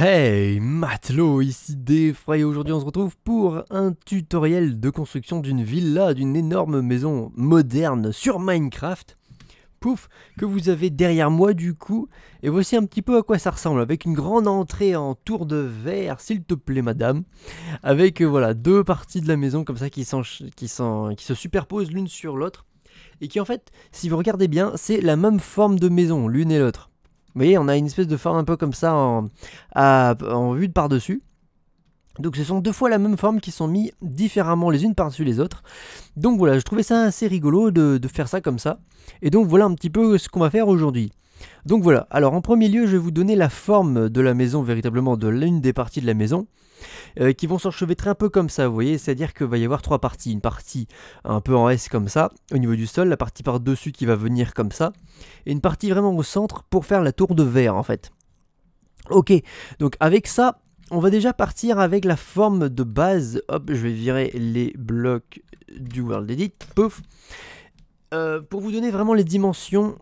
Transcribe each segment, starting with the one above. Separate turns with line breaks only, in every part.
Hey, matelot, ici Defray, aujourd'hui on se retrouve pour un tutoriel de construction d'une villa, d'une énorme maison moderne sur Minecraft. Pouf, que vous avez derrière moi du coup, et voici un petit peu à quoi ça ressemble, avec une grande entrée en tour de verre, s'il te plaît madame, avec euh, voilà deux parties de la maison comme ça qui se superposent l'une sur l'autre, et qui en fait, si vous regardez bien, c'est la même forme de maison, l'une et l'autre. Vous voyez, on a une espèce de forme un peu comme ça en, vue de par-dessus. Donc ce sont deux fois la même forme qui sont mis différemment les unes par-dessus les autres. Donc voilà, je trouvais ça assez rigolo de, faire ça comme ça. Et donc voilà un petit peu ce qu'on va faire aujourd'hui. Donc voilà, alors en premier lieu, je vais vous donner la forme de la maison, véritablement de l'une des parties de la maison. Euh, qui vont s'enchevêtrer un peu comme ça, vous voyez, c'est-à-dire qu'il va y avoir trois parties, une partie un peu en S comme ça, au niveau du sol, la partie par-dessus qui va venir comme ça, et une partie vraiment au centre pour faire la tour de verre en fait. Ok, donc avec ça, on va déjà partir avec la forme de base. Hop, je vais virer les blocs du World Edit, pouf, euh, pour vous donner vraiment les dimensions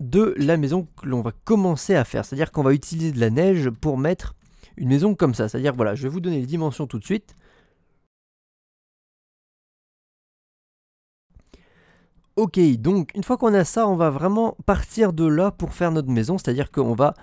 de la maison que l'on va commencer à faire. C'est-à-dire qu'on va utiliser de la neige pour mettre une maison comme ça. C'est-à-dire, voilà, je vais vous donner les dimensions tout de suite. Ok, donc une fois qu'on a ça, on va vraiment partir de là pour faire notre maison, c'est-à-dire qu'on va...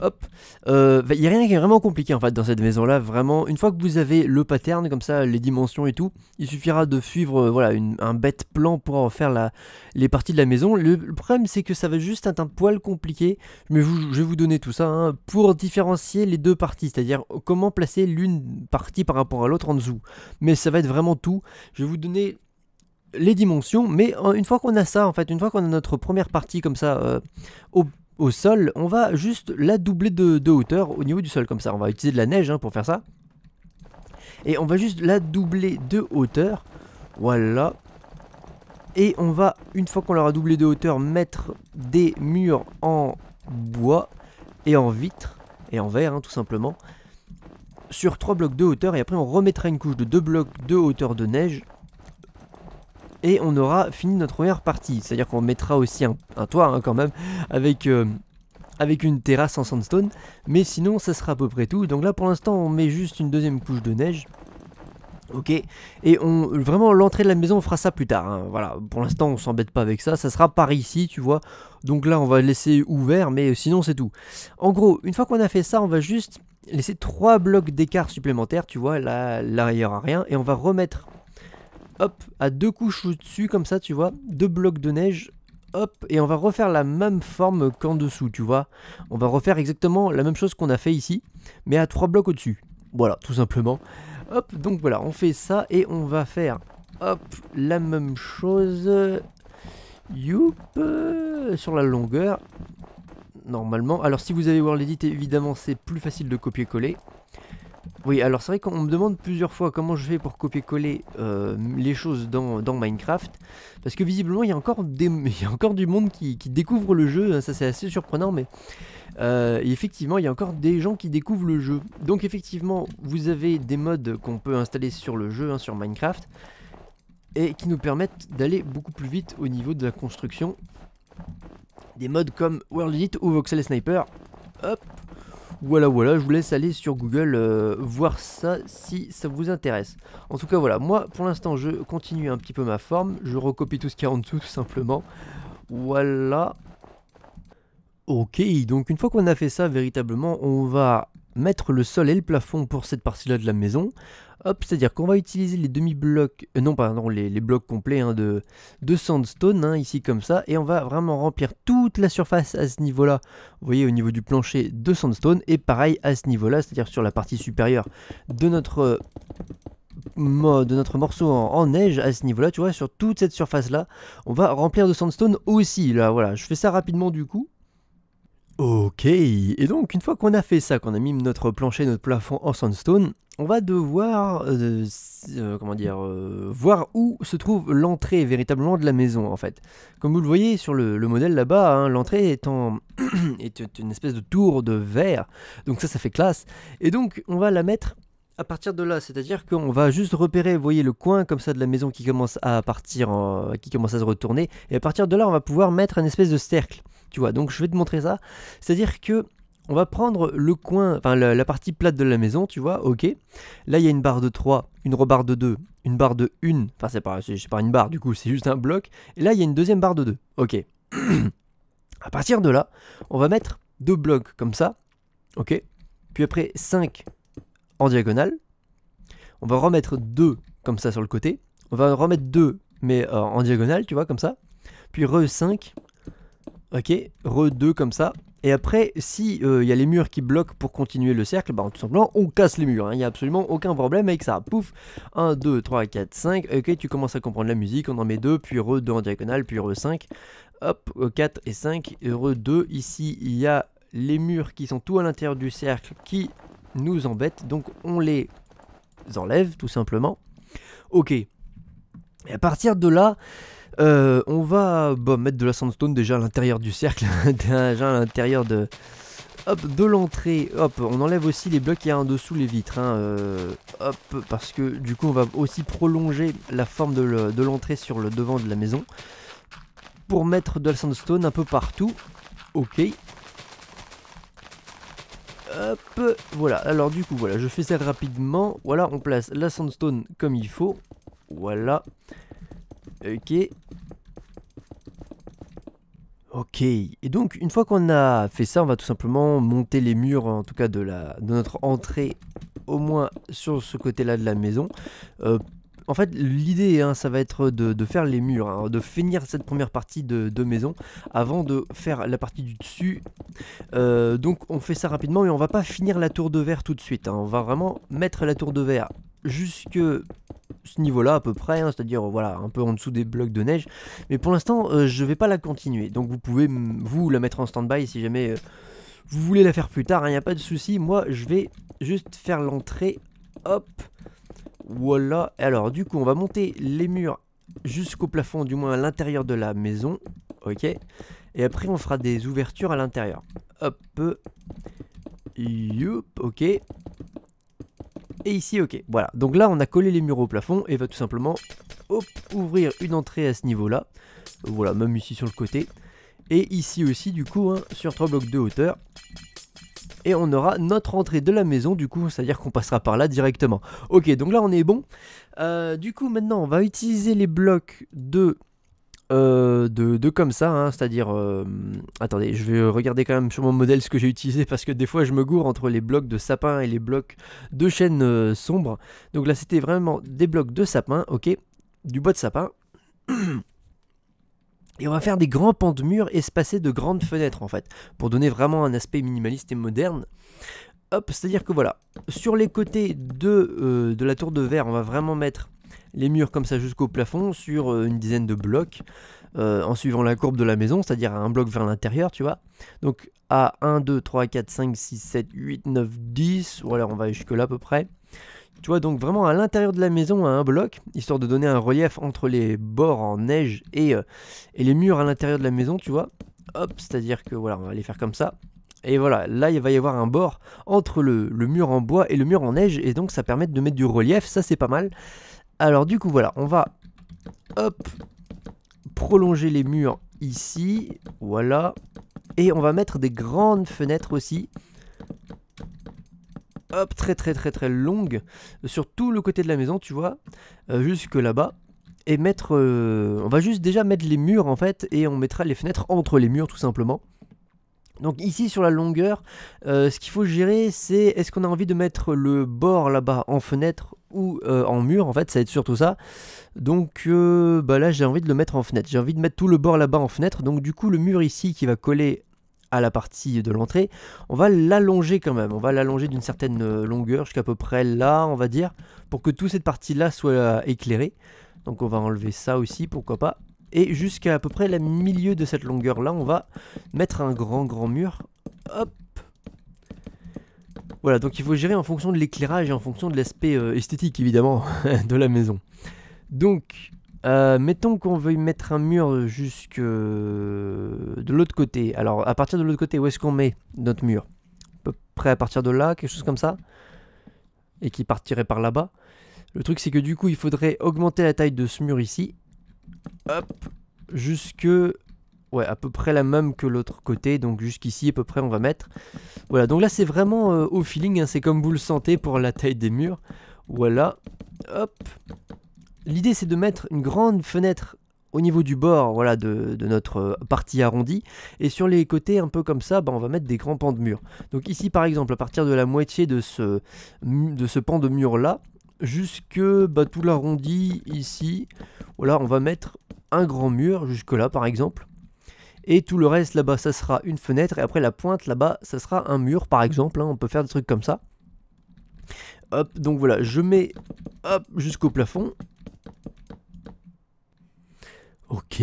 Hop, il euh, n'y a rien qui est vraiment compliqué en fait dans cette maison-là, vraiment, une fois que vous avez le pattern, comme ça, les dimensions et tout, il suffira de suivre euh, voilà, un bête plan pour faire la, les parties de la maison. Le, problème c'est que ça va juste être un poil compliqué, mais vous, je vais vous donner tout ça, hein, pour différencier les deux parties, c'est-à-dire comment placer l'une partie par rapport à l'autre en dessous. Mais ça va être vraiment tout, je vais vous donner les dimensions, mais euh, une fois qu'on a ça, en fait, une fois qu'on a notre première partie comme ça euh, au, sol, on va juste la doubler de, hauteur au niveau du sol, comme ça. On va utiliser de la neige hein, pour faire ça. Et on va juste la doubler de hauteur. Voilà. Et on va, une fois qu'on l'aura doublé de hauteur, mettre des murs en bois et en vitre et en verre, hein, tout simplement sur trois blocs de hauteur et après on remettra une couche de deux blocs de hauteur de neige et on aura fini notre première partie. C'est-à-dire qu'on mettra aussi un, un toit hein, quand même avec, euh, avec une terrasse en sandstone. Mais sinon, ça sera à peu près tout. Donc là, pour l'instant, on met juste une deuxième couche de neige. Ok, et on vraiment l'entrée de la maison, on fera ça plus tard. Hein. Voilà, pour l'instant, on s'embête pas avec ça. Ça sera par ici, tu vois. Donc là, on va laisser ouvert, mais sinon, c'est tout. En gros, une fois qu'on a fait ça, on va juste laisser trois blocs d'écart supplémentaires, tu vois. Là, là, il n'y aura rien, et on va remettre hop, à deux couches au-dessus, comme ça, tu vois, deux blocs de neige, hop, et on va refaire la même forme qu'en dessous, tu vois. On va refaire exactement la même chose qu'on a fait ici, mais à trois blocs au-dessus. Voilà, tout simplement. Hop, donc voilà, on fait ça, et on va faire, hop, la même chose, youp, euh, sur la longueur, normalement. Alors si vous avez World Edit, évidemment, c'est plus facile de copier-coller. Oui, alors c'est vrai qu'on me demande plusieurs fois comment je fais pour copier-coller euh, les choses dans, Minecraft, parce que visiblement il y a encore, encore du monde qui, découvre le jeu, hein, ça c'est assez surprenant, mais euh, effectivement il y a encore des gens qui découvrent le jeu. Donc effectivement vous avez des modes qu'on peut installer sur le jeu, hein, sur Minecraft, et qui nous permettent d'aller beaucoup plus vite au niveau de la construction. Des modes comme World Elite ou Voxel Sniper, hop, voilà, voilà, je vous laisse aller sur Google euh, voir ça si ça vous intéresse. En tout cas, voilà, moi pour l'instant je continue un petit peu ma forme, je recopie tout ce qu'il y a en dessous tout simplement. Voilà. Ok, donc une fois qu'on a fait ça, véritablement, on va mettre le sol et le plafond pour cette partie-là de la maison. Hop, c'est-à-dire qu'on va utiliser les demi-blocs, euh, non pardon, les, blocs complets hein, de, sandstone, hein, ici comme ça, et on va vraiment remplir toute la surface à ce niveau-là, vous voyez au niveau du plancher de sandstone, et pareil à ce niveau-là, c'est-à-dire sur la partie supérieure de notre euh, de notre morceau en, en neige à ce niveau-là, tu vois, sur toute cette surface-là, on va remplir de sandstone aussi, là, voilà, je fais ça rapidement du coup, Ok, et donc une fois qu'on a fait ça, qu'on a mis notre plancher, notre plafond en sandstone, on va devoir, euh, euh, comment dire, euh, voir où se trouve l'entrée véritablement de la maison en fait. Comme vous le voyez sur le, modèle là-bas, hein, l'entrée est, une espèce de tour de verre, donc ça, ça fait classe. Et donc on va la mettre à partir de là, c'est-à-dire qu'on va juste repérer, vous voyez, le coin comme ça de la maison qui commence à partir, qui commence à se retourner, et à partir de là, on va pouvoir mettre un espèce de cercle. Tu vois, donc je vais te montrer ça. C'est-à-dire que on va prendre le coin, enfin la, partie plate de la maison, tu vois, ok. Là, il y a une barre de 3, une rebarre de 2, une barre de 1, enfin c'est pas, pas une barre du coup, c'est juste un bloc. Et là, il y a une deuxième barre de 2, ok. à partir de là, on va mettre deux blocs comme ça, ok. Puis après, 5 en diagonale. On va remettre 2 comme ça sur le côté. On va remettre 2, mais euh, en diagonale, tu vois, comme ça. Puis re 5 Ok, re 2 comme ça. Et après, si il euh, y a les murs qui bloquent pour continuer le cercle, bah, tout simplement, on casse les murs. Il hein. n'y a absolument aucun problème avec ça. Pouf 1, 2, 3, 4, 5. Ok, tu commences à comprendre la musique. On en met 2, puis re 2 en diagonale, puis re 5. Hop, 4 euh, et 5. re 2. Ici, il y a les murs qui sont tout à l'intérieur du cercle qui nous embêtent. Donc, on les enlève, tout simplement. Ok. Et à partir de là, euh, on va bah, mettre de la sandstone déjà à l'intérieur du cercle, déjà à l'intérieur de, hop, de l'entrée. Hop, on enlève aussi les blocs qui y a en dessous les vitres. Hein, euh, hop, parce que du coup on va aussi prolonger la forme de l'entrée sur le devant de la maison. Pour mettre de la sandstone un peu partout. Ok. Hop, voilà. Alors du coup, voilà, je fais ça rapidement. Voilà, on place la sandstone comme il faut. Voilà. Ok. Ok, et donc une fois qu'on a fait ça, on va tout simplement monter les murs, en tout cas de, la, de notre entrée, au moins sur ce côté-là de la maison. Euh, en fait, l'idée, hein, ça va être de, faire les murs, hein, de finir cette première partie de, maison avant de faire la partie du dessus. Euh, donc on fait ça rapidement, mais on va pas finir la tour de verre tout de suite. Hein. on va vraiment mettre la tour de verre jusque ce niveau-là à peu près, hein, c'est-à-dire voilà un peu en dessous des blocs de neige. Mais pour l'instant, je euh, je vais pas la continuer. Donc vous pouvez vous la mettre en stand-by si jamais euh, vous voulez la faire plus tard. Il hein, n'y a pas de souci. Moi, je vais juste faire l'entrée. Hop, voilà. Alors du coup, on va monter les murs jusqu'au plafond, du moins à l'intérieur de la maison. Ok. Et après, on fera des ouvertures à l'intérieur. Hop. Youp, ok et ici ok. Voilà, donc là on a collé les murs au plafond et va tout simplement ouvrir une entrée à ce niveau là. Voilà, même ici sur le côté. Et ici aussi du coup hein, sur trois blocs de hauteur. Et on aura notre entrée de la maison du coup, c'est-à-dire qu'on passera par là directement. Ok, donc là on est bon. Euh, du coup maintenant on va utiliser les blocs de euh, de, comme ça, hein, c'est-à-dire... Euh, attendez, je vais regarder quand même sur mon modèle ce que j'ai utilisé parce que des fois je me gourre entre les blocs de sapin et les blocs de chêne euh, sombre. Donc là c'était vraiment des blocs de sapin, ok, du bois de sapin. Et on va faire des grands pans de mur espacés de grandes fenêtres en fait, pour donner vraiment un aspect minimaliste et moderne. Hop, c'est-à-dire que voilà, sur les côtés de, de la tour de verre, on va vraiment mettre les murs comme ça jusqu'au plafond sur euh, une dizaine de blocs euh, en suivant la courbe de la maison, c'est-à-dire un bloc vers l'intérieur, tu vois. Donc à 1, 2, 3, 4, 5, 6, 7, 8, 9, 10, voilà, on va jusque-là à peu près. Tu vois, donc vraiment à l'intérieur de la maison, à un bloc, histoire de donner un relief entre les bords en neige euh, et, les murs à l'intérieur de la maison, tu vois. Hop, c'est-à-dire que voilà, on va les faire comme ça. Et voilà, là il va y avoir un bord entre le, mur en bois et le mur en neige, et donc ça permet de mettre du relief, ça c'est pas mal. Alors du coup voilà, on va hop prolonger les murs ici, voilà. Et on va mettre des grandes fenêtres aussi. Hop, très très très très longues sur tout le côté de la maison, tu vois, euh, jusque là-bas. Et mettre, euh, on va juste déjà mettre les murs en fait, et on mettra les fenêtres entre les murs tout simplement. Donc ici sur la longueur, euh, ce qu'il faut gérer c'est est-ce qu'on a envie de mettre le bord là-bas en fenêtre ou euh, en mur en fait, ça va être surtout ça. Donc euh, bah là j'ai envie de le mettre en fenêtre, j'ai envie de mettre tout le bord là-bas en fenêtre, donc du coup le mur ici qui va coller à la partie de l'entrée, on va l'allonger quand même, on va l'allonger d'une certaine longueur jusqu'à peu près là on va dire, pour que toute cette partie là soit éclairée. Donc on va enlever ça aussi, pourquoi pas. Et jusqu'à à peu près le milieu de cette longueur-là, on va mettre un grand, grand mur. Hop Voilà, donc il faut gérer en fonction de l'éclairage et en fonction de l'aspect euh, esthétique, évidemment, de la maison. Donc, euh, mettons qu'on veuille mettre un mur jusque euh, de l'autre côté. Alors, à partir de l'autre côté, où est-ce qu'on met notre mur À peu près à partir de là, quelque chose comme ça. Et qui partirait par là-bas. Le truc, c'est que du coup, il faudrait augmenter la taille de ce mur ici hop, jusque ouais, à peu près la même que l'autre côté, donc jusqu'ici à peu près on va mettre. Voilà, donc là c'est vraiment euh, au feeling, hein, c'est comme vous le sentez pour la taille des murs. Voilà, hop. L'idée c'est de mettre une grande fenêtre au niveau du bord voilà, de, de, notre euh, partie arrondie, et sur les côtés un peu comme ça, bah, on va mettre des grands pans de mur. Donc ici par exemple, à partir de la moitié de ce, de ce pan de mur là, jusque bah, tout l'arrondi ici. Voilà, on va mettre un grand mur jusque là par exemple. Et tout le reste là-bas, ça sera une fenêtre. Et après la pointe là-bas, ça sera un mur par exemple. Hein. On peut faire des trucs comme ça. Hop, donc voilà, je mets hop jusqu'au plafond. Ok.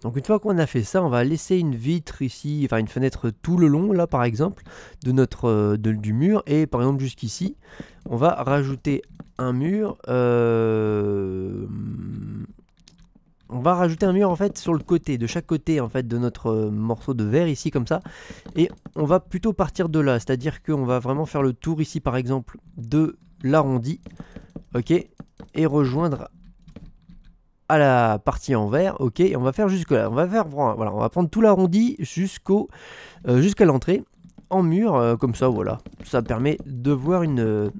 Donc une fois qu'on a fait ça, on va laisser une vitre ici, enfin une fenêtre tout le long là par exemple de notre euh, du mur et par exemple jusqu'ici on va rajouter un mur. Euh, on va rajouter un mur en fait sur le côté, de chaque côté en fait de notre euh, morceau de verre ici comme ça. Et on va plutôt partir de là, c'est-à-dire qu'on va vraiment faire le tour ici par exemple de l'arrondi, ok, et rejoindre à la partie en verre ok, et on va faire jusque là, on va faire, voilà, on va prendre tout l'arrondi jusqu'au, euh, jusqu'à l'entrée, en mur, euh, comme ça, voilà. Ça permet de voir une, euh,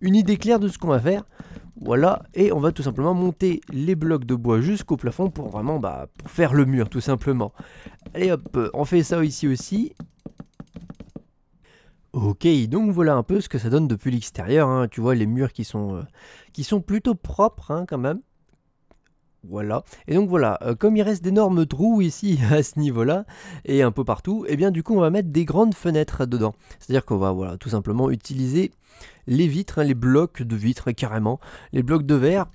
une idée claire de ce qu'on va faire. Voilà, et on va tout simplement monter les blocs de bois jusqu'au plafond pour vraiment bah, pour faire le mur, tout simplement. Allez hop, euh, on fait ça ici aussi. Ok, donc voilà un peu ce que ça donne depuis l'extérieur. Hein. Tu vois les murs qui sont, qui sont plutôt propres hein, quand même. Voilà. Et donc voilà, euh, comme il reste d'énormes trous ici à ce niveau-là, et un peu partout, et eh bien du coup on va mettre des grandes fenêtres dedans. C'est-à-dire qu'on va voilà, tout simplement utiliser les vitres, hein, les blocs de vitres carrément, les blocs de verre,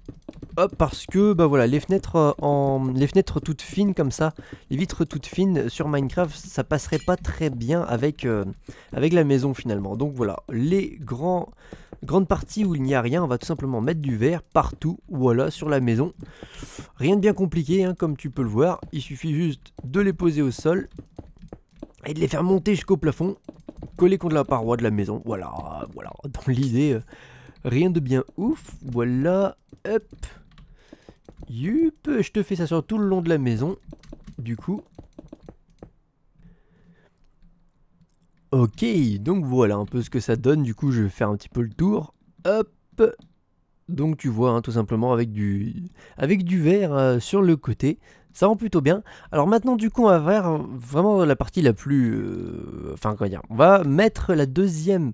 hop, parce que bah voilà, les fenêtres euh, en les fenêtres toutes fines comme ça, les vitres toutes fines sur Minecraft, ça passerait pas très bien avec euh, avec la maison finalement. Donc voilà, les grands Grande partie où il n'y a rien, on va tout simplement mettre du verre partout, voilà, sur la maison. Rien de bien compliqué, hein, comme tu peux le voir. Il suffit juste de les poser au sol et de les faire monter jusqu'au plafond, coller contre la paroi de la maison. Voilà, voilà, dans l'idée, euh, rien de bien ouf. Voilà, hop. Yup, je te fais ça sur tout le long de la maison. Du coup, Ok, donc voilà un peu ce que ça donne. Du coup, je vais faire un petit peu le tour. Hop donc tu vois hein, tout simplement avec du avec du verre euh, sur le côté ça rend plutôt bien alors maintenant du coup on va faire vraiment la partie la plus euh, enfin quoi dire on va mettre la deuxième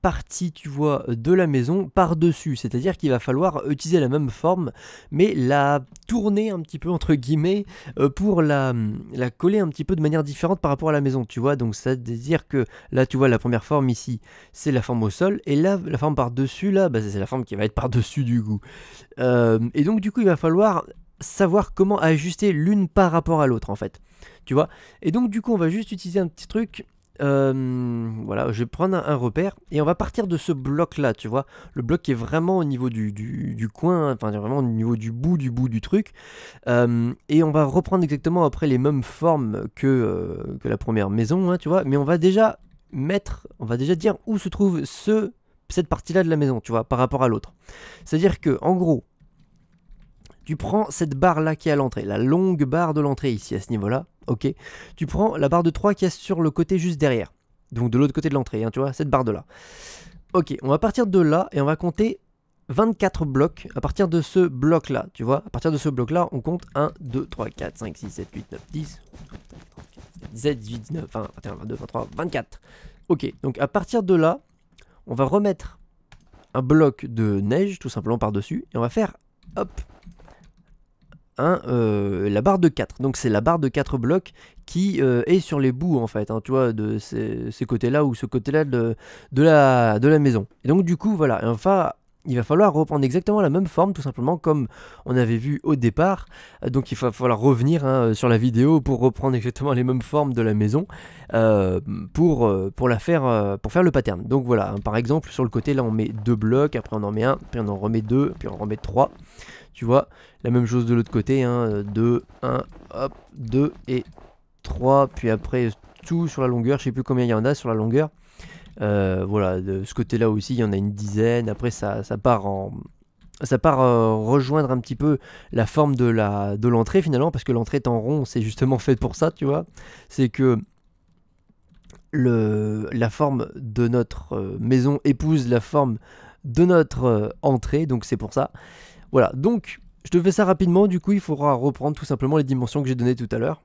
partie, tu vois, euh, de la maison par-dessus. C'est-à-dire qu'il va falloir utiliser la même forme, mais la tourner un petit peu, entre guillemets, euh, pour la, mm, la coller un petit peu de manière différente par rapport à la maison, tu vois. Donc, c'est-à-dire que là, tu vois, la première forme ici, c'est la forme au sol, et là, la forme par-dessus, là, bah, c'est la forme qui va être par-dessus du coup. Euh, et donc, du coup, il va falloir savoir comment ajuster l'une par rapport à l'autre, en fait. Tu vois Et donc, du coup, on va juste utiliser un petit truc euh, voilà, je vais prendre un, repère et on va partir de ce bloc là, tu vois. Le bloc qui est vraiment au niveau du, coin, enfin vraiment au niveau du bout du bout du truc. Euh, et on va reprendre exactement après les mêmes formes que, euh, la première maison, hein, tu vois. Mais on va déjà mettre, on va déjà dire où se trouve ce, cette partie là de la maison, tu vois, par rapport à l'autre. C'est-à-dire que, en gros, tu prends cette barre là qui est à l'entrée, la longue barre de l'entrée ici à ce niveau là ok Tu prends la barre de 3 qui est sur le côté juste derrière. Donc de l'autre côté de l'entrée, hein, tu vois, cette barre de là. Ok, on va partir de là et on va compter 24 blocs à partir de ce bloc là, tu vois. À partir de ce bloc là, on compte 1, 2, 3, 4, 5, 6, 7, 8, 9, 10, 17, 18, 19, 20, 21, 22, 23, 24. Ok, donc à partir de là, on va remettre un bloc de neige tout simplement par-dessus et on va faire hop euh, la barre de 4. Donc c'est la barre de 4 blocs qui euh, est sur les bouts en fait, hein, tu vois, de ces, côtés-là ou ce côté-là de, la, de la maison. Et donc du coup, voilà, enfin, il va falloir reprendre exactement la même forme tout simplement comme on avait vu au départ. Euh, donc il va falloir revenir hein, sur la vidéo pour reprendre exactement les mêmes formes de la maison pour, pour, la faire, pour faire le pattern. Donc voilà, hein, par exemple sur le côté là on met deux blocs, après on en met un, puis on en remet deux, puis on en remet trois. Tu vois, la même chose de l'autre côté, hein, 2, euh, 1, hop, 2 et 3, puis après tout sur la longueur, je sais plus combien il y en a sur la longueur. Euh, voilà, de ce côté-là aussi, il y en a une dizaine. Après, ça, ça part en, part euh, rejoindre un petit peu la forme de la de l'entrée finalement parce que l'entrée est en rond c'est justement fait pour ça tu vois c'est que le, la forme de notre maison épouse la forme de notre entrée donc c'est pour ça voilà, donc je te fais ça rapidement, du coup il faudra reprendre tout simplement les dimensions que j'ai données tout à l'heure.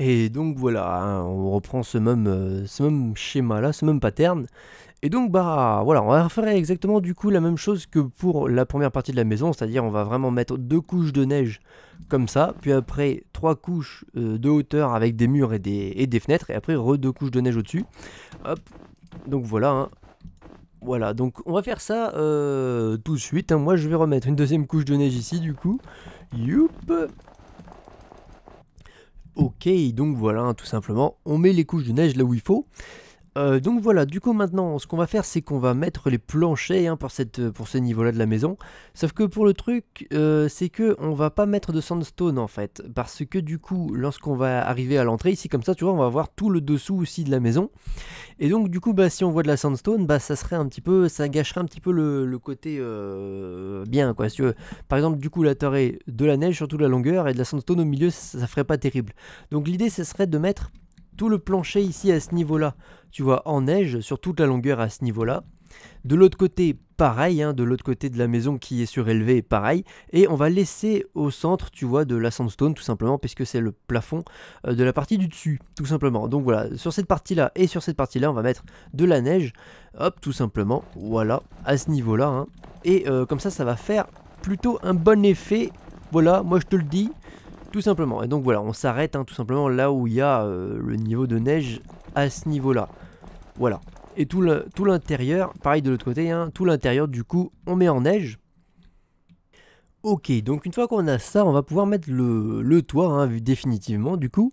Et donc voilà, hein, on reprend ce même, euh, ce schéma là, ce même pattern. Et donc bah voilà, on va faire exactement du coup la même chose que pour la première partie de la maison, c'est-à-dire on va vraiment mettre deux couches de neige comme ça, puis après trois couches euh, de hauteur avec des murs et des, et des fenêtres, et après deux couches de neige au-dessus. Hop, donc voilà, hein. Voilà, donc on va faire ça euh, tout de suite. Hein. Moi, je vais remettre une deuxième couche de neige ici, du coup. Youp Ok, donc voilà, hein, tout simplement, on met les couches de neige là où il faut. Euh, donc voilà, du coup maintenant, ce qu'on va faire, c'est qu'on va mettre les planchers hein, pour, cette, pour ce niveau-là de la maison. Sauf que pour le truc, euh, c'est que on va pas mettre de sandstone en fait, parce que du coup, lorsqu'on va arriver à l'entrée ici comme ça, tu vois, on va voir tout le dessous aussi de la maison. Et donc du coup, bah si on voit de la sandstone, bah ça serait un petit peu, ça gâcherait un petit peu le, côté euh, bien quoi. Par exemple, du coup, la torée de la neige surtout toute la longueur et de la sandstone au milieu, ça, ça ferait pas terrible. Donc l'idée, ce serait de mettre tout le plancher ici à ce niveau-là, tu vois, en neige sur toute la longueur à ce niveau-là. De l'autre côté, pareil, hein, de l'autre côté de la maison qui est surélevée, pareil. Et on va laisser au centre, tu vois, de la sandstone, tout simplement, puisque c'est le plafond euh, de la partie du dessus, tout simplement. Donc voilà, sur cette partie-là et sur cette partie-là, on va mettre de la neige, hop, tout simplement, voilà, à ce niveau-là. Hein. Et euh, comme ça, ça va faire plutôt un bon effet. Voilà, moi je te le dis, tout simplement. Et donc voilà, on s'arrête hein, tout simplement là où il y a euh, le niveau de neige à ce niveau-là. Voilà. Et tout l'intérieur, pareil de l'autre côté, hein, tout l'intérieur du coup, on met en neige. Ok, donc une fois qu'on a ça, on va pouvoir mettre le, toit, hein, définitivement du coup.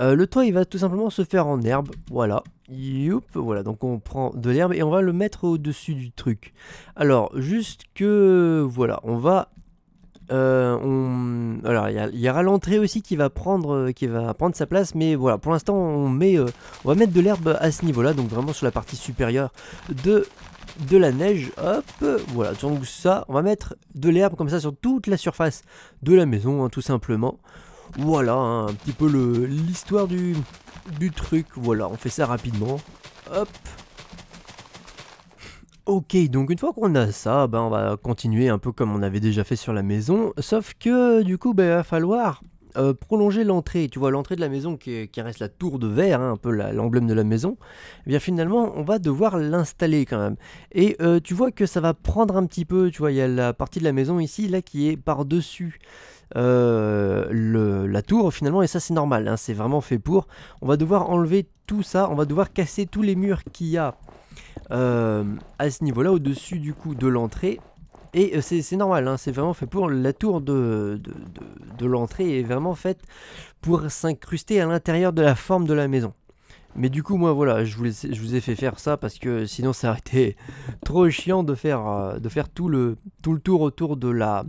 Euh, le toit, il va tout simplement se faire en herbe, voilà. Youp, voilà, donc on prend de l'herbe et on va le mettre au-dessus du truc. Alors, juste que, voilà, on va euh, on... Alors il y, aura l'entrée aussi qui va prendre euh, qui va prendre sa place, mais voilà pour l'instant on met euh, on va mettre de l'herbe à ce niveau-là, donc vraiment sur la partie supérieure de de la neige, hop, voilà, donc ça, on va mettre de l'herbe comme ça sur toute la surface de la maison, hein, tout simplement. Voilà, hein, un petit peu l'histoire du, du truc, voilà, on fait ça rapidement, hop, Ok, donc une fois qu'on a ça, ben on va continuer un peu comme on avait déjà fait sur la maison, sauf que du coup, ben, il va falloir euh, prolonger l'entrée. Tu vois, l'entrée de la maison qui, reste la tour de verre, hein, un peu l'emblème de la maison, Et eh bien finalement, on va devoir l'installer quand même. Et euh, tu vois que ça va prendre un petit peu, tu vois, il y a la partie de la maison ici, là, qui est par-dessus. Euh, la tour finalement et ça c'est normal hein, c'est vraiment fait pour on va devoir enlever tout ça on va devoir casser tous les murs qu'il y a euh, à ce niveau-là, au-dessus du coup de l'entrée. Et euh, c'est normal, hein, c'est vraiment fait pour la tour de, de, l'entrée est vraiment faite pour s'incruster à l'intérieur de la forme de la maison. Mais du coup, moi, voilà, je vous, ai, je vous ai fait faire ça parce que sinon, ça aurait été trop chiant de faire, euh, de faire tout, le, tout le tour autour de la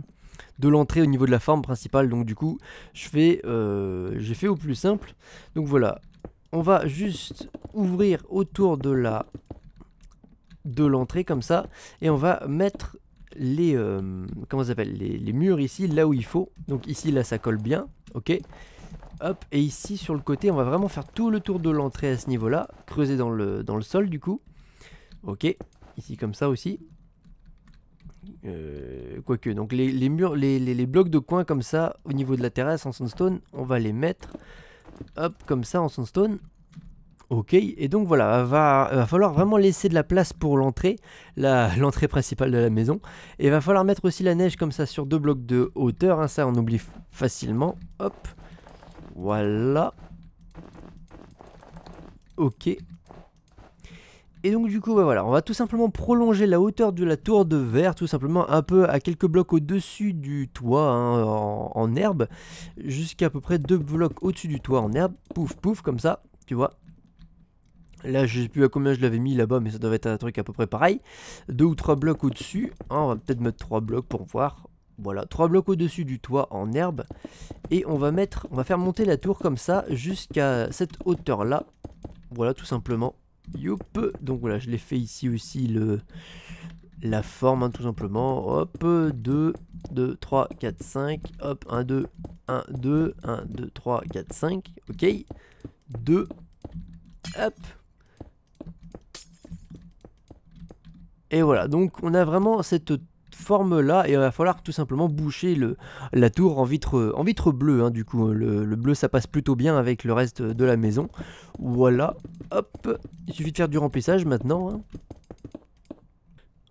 de l'entrée au niveau de la forme principale. Donc du coup, je fais, j'ai fait au plus simple. Donc voilà, on va juste ouvrir autour de la de l'entrée comme ça. Et on va mettre les, euh, comment les, murs ici, là où il faut. Donc ici, là, ça colle bien. Ok. Hop. Et ici, sur le côté, on va vraiment faire tout le tour de l'entrée à ce niveau-là. Creuser dans le, dans le sol, du coup. Ok. Ici, comme ça aussi. Euh, quoique, donc les, murs, les, les, blocs de coin comme ça, au niveau de la terrasse en sandstone, on va les mettre, hop, comme ça en sandstone. Ok, et donc voilà, va, va falloir vraiment laisser de la place pour l'entrée, l'entrée principale de la maison. Et va falloir mettre aussi la neige comme ça sur deux blocs de hauteur, hein, ça on oublie facilement. Hop, voilà. Ok. Et donc du coup, bah voilà, on va tout simplement prolonger la hauteur de la tour de verre, tout simplement un peu à quelques blocs au-dessus du toit hein, en, en herbe, jusqu'à à peu près deux blocs au-dessus du toit en herbe, pouf pouf comme ça, tu vois, Là, je sais plus à combien je l'avais mis là-bas, mais ça doit être un truc à peu près pareil. Deux ou trois blocs au-dessus. Ah, on va peut-être mettre trois blocs pour voir. Voilà, trois blocs au-dessus du toit en herbe. Et on va mettre, on va faire monter la tour comme ça jusqu'à cette hauteur-là. Voilà, tout simplement. Youp. Donc voilà, je l'ai fait ici aussi le, la forme, hein, tout simplement. Hop, 2, 2, 3, 4, 5. Hop, 1, 2, 1, 2, 1, 2, 3, 4, 5. Ok. 2. Hop. Et voilà, donc on a vraiment cette forme là et il va falloir tout simplement boucher le, la tour en vitre, en vitre bleue hein, du coup hein. le, bleu ça passe plutôt bien avec le reste de la maison voilà hop il suffit de faire du remplissage maintenant hein.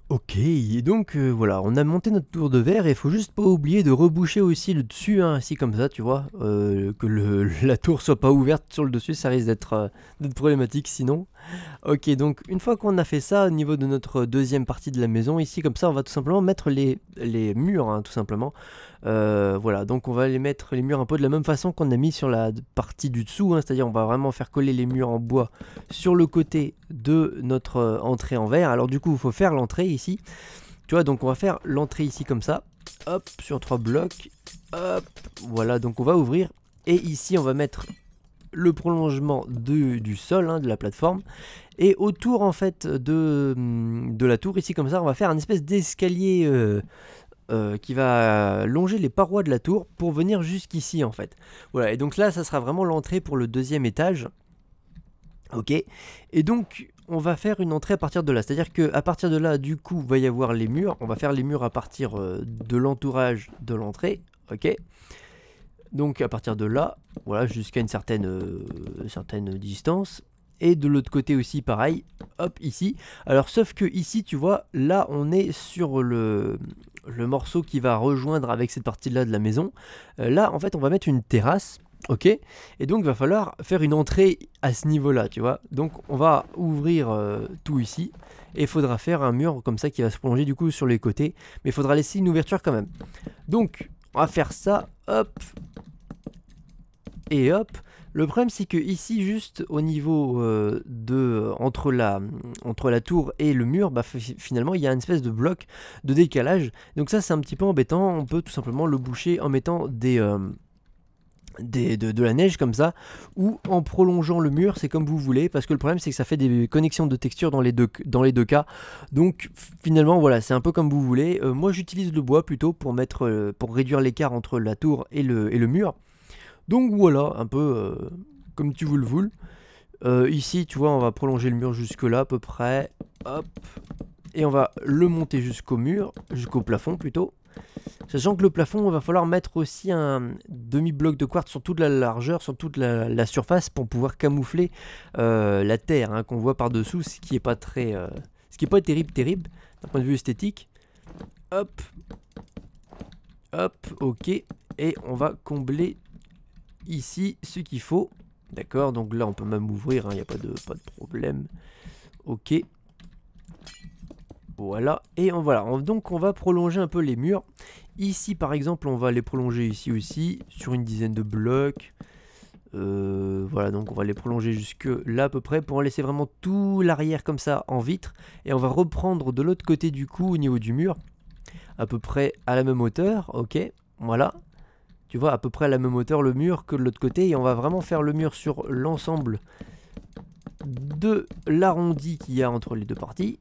Ok, et donc euh, voilà, on a monté notre tour de verre et il faut juste pas oublier de reboucher aussi le dessus, ainsi comme ça, tu vois, euh, que la tour soit pas ouverte sur le dessus, ça risque d'être euh, problématique sinon ok, donc une fois qu'on a fait ça au niveau de notre deuxième partie de la maison, ici comme ça on va tout simplement mettre les, les murs, hein, tout simplement. Euh, voilà, donc on va les mettre les murs un peu de la même façon qu'on a mis sur la partie du dessous, hein, c'est-à-dire on va vraiment faire coller les murs en bois sur le côté de notre euh, entrée en verre. Alors du coup il faut faire l'entrée ici. Tu vois, donc on va faire l'entrée ici comme ça. Hop, sur trois blocs. Hop, voilà, donc on va ouvrir. Et ici, on va mettre le prolongement de, du sol, hein, de la plateforme. Et autour en fait de, mm, de, la tour, ici comme ça, on va faire un espèce d'escalier euh, euh, qui va longer les parois de la tour pour venir jusqu'ici en fait. Voilà, et donc là, ça sera vraiment l'entrée pour le deuxième étage. Ok, et donc on va faire une entrée à partir de là. C'est-à-dire qu'à partir de là, du coup, va y avoir les murs. On va faire les murs à partir euh, de l'entourage de l'entrée. Ok donc à partir de là, voilà, jusqu'à une certaine, euh, certaine distance. Et de l'autre côté aussi pareil, hop ici. Alors sauf que ici tu vois, là on est sur le, le morceau qui va rejoindre avec cette partie là de la maison. Euh, là en fait on va mettre une terrasse. Ok Et donc il va falloir faire une entrée à ce niveau-là, tu vois. Donc on va ouvrir euh, tout ici. Et il faudra faire un mur comme ça qui va se prolonger du coup sur les côtés. Mais il faudra laisser une ouverture quand même. Donc on va faire ça, hop. Et hop. Le problème c'est que ici juste au niveau euh, de entre la, entre la tour et le mur, bah, finalement il y a une espèce de bloc de décalage. Donc ça c'est un petit peu embêtant, on peut tout simplement le boucher en mettant des, euh, de, la neige comme ça, ou en prolongeant le mur, c'est comme vous voulez, parce que le problème c'est que ça fait des connexions de texture dans les deux, dans les deux cas. Donc finalement voilà, c'est un peu comme vous voulez. Euh, moi j'utilise le bois plutôt pour, mettre, euh, pour réduire l'écart entre la tour et le, et le mur. Donc voilà, un peu euh, comme tu veux le voulez. ici tu vois on va prolonger le mur jusque là à peu près. Et on va le monter jusqu'au mur, jusqu'au plafond plutôt. Sachant que le plafond, il va falloir mettre aussi un demi-bloc de quartz sur toute la largeur, sur toute la, surface pour pouvoir camoufler euh, la terre hein, qu'on voit par-dessous, ce qui n'est pas très. Euh, ce qui est pas terrible, terrible d'un point de vue esthétique. Hop. Hop, ok. Et on va combler ici ce qu'il faut. D'accord, donc là on peut même ouvrir, il hein, n'y a pas de, pas de problème. Ok. Voilà, et on, voilà. donc on va prolonger un peu les murs. Ici par exemple, on va les prolonger ici aussi, sur une dizaine de blocs. Euh, voilà, donc on va les prolonger jusque là à peu près pour en laisser vraiment tout l'arrière comme ça en vitre. Et on va reprendre de l'autre côté du coup au niveau du mur, à peu près à la même hauteur, ok, voilà. Tu vois, à peu près à la même hauteur le mur que de l'autre côté. Et on va vraiment faire le mur sur l'ensemble de l'arrondi qu'il y a entre les deux parties.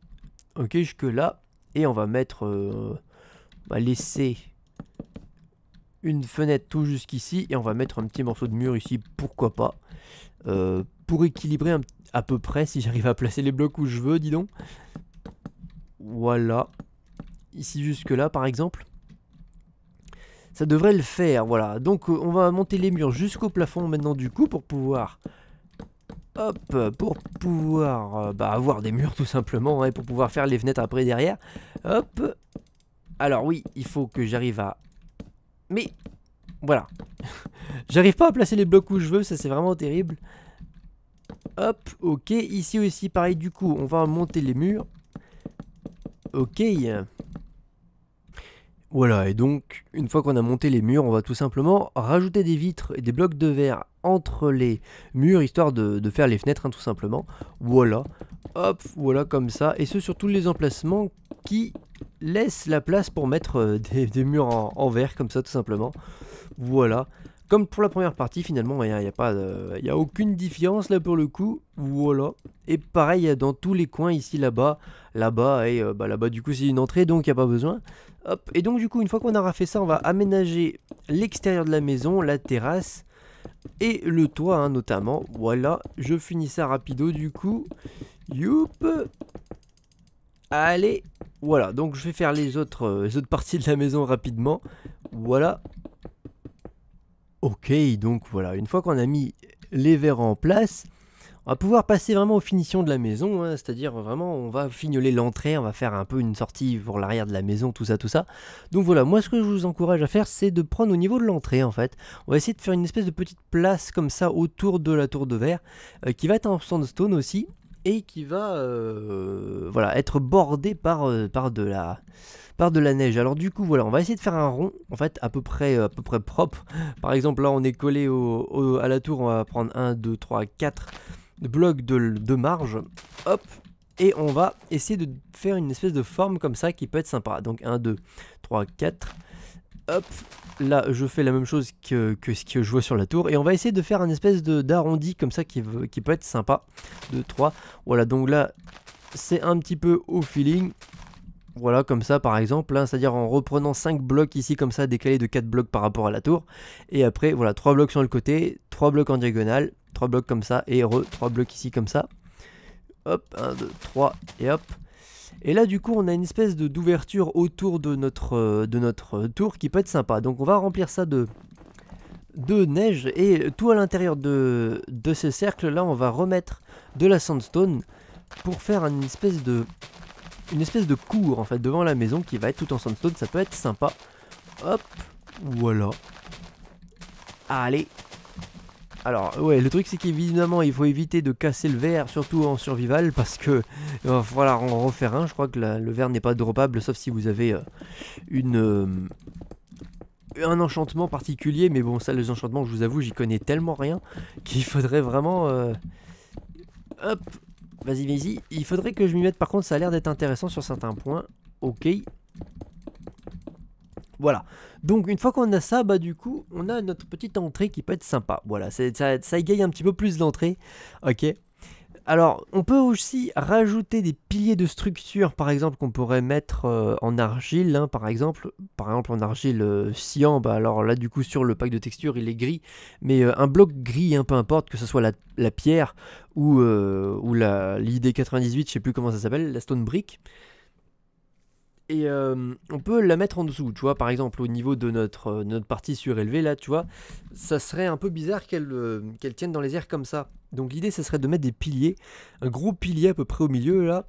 Ok, jusque-là. Et on va mettre... Euh, on va laisser une fenêtre tout jusqu'ici. Et on va mettre un petit morceau de mur ici, pourquoi pas. Euh, pour équilibrer à peu près, si j'arrive à placer les blocs où je veux, dis donc. Voilà. Ici jusque-là, par exemple. Ça devrait le faire, voilà. Donc, euh, on va monter les murs jusqu'au plafond maintenant, du coup, pour pouvoir hop, pour pouvoir euh, bah, avoir des murs tout simplement, hein, et pour pouvoir faire les fenêtres après derrière, hop. Alors oui, il faut que j'arrive à... Mais, voilà. j'arrive pas à placer les blocs où je veux, ça c'est vraiment terrible. Hop, ok, ici aussi pareil du coup, on va monter les murs. Ok. Voilà, et donc, une fois qu'on a monté les murs, on va tout simplement rajouter des vitres et des blocs de verre entre les murs, histoire de, faire les fenêtres, hein, tout simplement. Voilà, hop, voilà comme ça. Et ce, sur tous les emplacements qui laissent la place pour mettre euh, des, murs en, verre, comme ça, tout simplement. Voilà. Comme pour la première partie, finalement, il n'y a, pas, a aucune différence là pour le coup. Voilà. Et pareil, dans tous les coins, ici, là-bas, là-bas, et euh, bah, là-bas, du coup, c'est une entrée, donc il n'y a pas besoin. Hop. Et donc, du coup, une fois qu'on aura fait ça, on va aménager l'extérieur de la maison, la terrasse, et le toit hein, notamment. Voilà, je finis ça rapido du coup. Youp Allez Voilà, donc je vais faire les autres, euh, les autres parties de la maison rapidement. Voilà. Ok, donc voilà, une fois qu'on a mis les verres en place, on va pouvoir passer vraiment aux finitions de la maison, hein, c'est-à-dire vraiment on va fignoler l'entrée, on va faire un peu une sortie pour l'arrière de la maison, tout ça, tout ça. Donc voilà, moi ce que je vous encourage à faire, c'est de prendre au niveau de l'entrée en fait. On va essayer de faire une espèce de petite place comme ça autour de la tour de verre, euh, qui va être en sandstone aussi, et qui va euh, voilà, être bordée par, euh, par, de la, par de la neige. Alors du coup voilà, on va essayer de faire un rond en fait à peu près, à peu près propre. Par exemple là on est collé à la tour, on va prendre 1, 2, 3, 4 bloc de, marge. Hop, et on va essayer de faire une espèce de forme comme ça qui peut être sympa. Donc 1, 2, 3, 4. Hop, là je fais la même chose que, ce que je vois sur la tour. Et on va essayer de faire un espèce d'arrondi comme ça qui, qui peut être sympa. 2, 3. Voilà, donc là c'est un petit peu au feeling. Voilà, comme ça par exemple, c'est-à-dire en reprenant 5 blocs ici comme ça, décalés de 4 blocs par rapport à la tour, et après voilà, 3 blocs sur le côté, 3 blocs en diagonale, 3 blocs comme ça, et re, 3 blocs ici comme ça. Hop, 1, 2, 3, et hop. Et là du coup on a une espèce d'ouverture autour de notre, euh, de notre euh, tour qui peut être sympa. Donc on va remplir ça de, de neige, et tout à l'intérieur de, de ce cercle là on va remettre de la sandstone pour faire une espèce de une espèce de cour en fait devant la maison qui va être tout en sandstone, ça peut être sympa. Hop, voilà. Allez. Alors ouais, le truc c'est qu'évidemment il faut éviter de casser le verre, surtout en survival, parce que voilà on refait refaire un. Je crois que le verre n'est pas dropable, sauf si vous avez euh, une euh, un enchantement particulier. Mais bon, ça les enchantements, je vous avoue, j'y connais tellement rien qu'il faudrait vraiment euh, hop Vas-y, vas-y. Il faudrait que je m'y mette. Par contre, ça a l'air d'être intéressant sur certains points. Ok. Voilà. Donc, une fois qu'on a ça, bah du coup, on a notre petite entrée qui peut être sympa. Voilà, ça, ça, égaye un petit peu plus l'entrée. Ok. Alors, on peut aussi rajouter des piliers de structure, par exemple, qu'on pourrait mettre euh, en argile, hein. par exemple. Par exemple, en argile euh, cyan, bah, alors là, du coup, sur le pack de texture, il est gris. Mais euh, un bloc gris, hein, peu importe, que ce soit la, pierre ou, ou l'ID98, je sais plus comment ça s'appelle, la stone brick et euh, on peut la mettre en dessous, tu vois, par exemple au niveau de notre, euh, notre partie surélevée là, tu vois, ça serait un peu bizarre qu'elle euh, tienne dans les airs comme ça. Donc l'idée, ça serait de mettre des piliers, un gros pilier à peu près au milieu là,